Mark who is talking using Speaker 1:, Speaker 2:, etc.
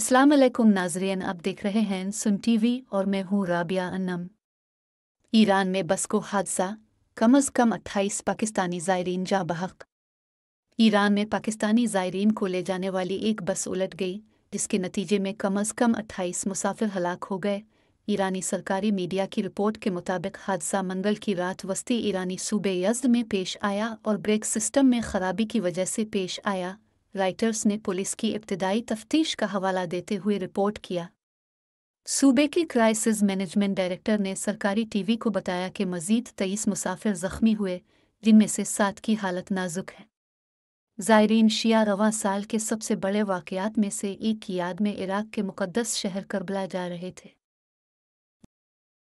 Speaker 1: इस्लाम अलैकुम नाजरीन आप देख रहे हैं सुन टीवी और मैं हूं राबिया अनम ईरान में बस को हादसा कम अज कम 28 पाकिस्तानी जायरीन जा बहक ईरान में पाकिस्तानी जायरीन को ले जाने वाली एक बस उलट गई जिसके नतीजे में कम अज कम 28 मुसाफिर हलाक हो गए ईरानी सरकारी मीडिया की रिपोर्ट के मुताबिक हादसा मंगल की रात वस्ती ईरानी सूबे यज्द में पेश आया और ब्रेक सिस्टम में खराबी की वजह से पेश आया राइटर्स ने पुलिस की इब्तदाई तफ्तीश का हवाला देते हुए रिपोर्ट किया सूबे के क्राइसिस मैनेजमेंट डायरेक्टर ने सरकारी टीवी को बताया कि मजीद तेईस मुसाफिर जख्मी हुए जिनमें से सात की हालत नाजुक है जायरीन शिया रवा साल के सबसे बड़े वाक़ात में से एक की याद में इराक के मुकदस शहर करबला जा रहे थे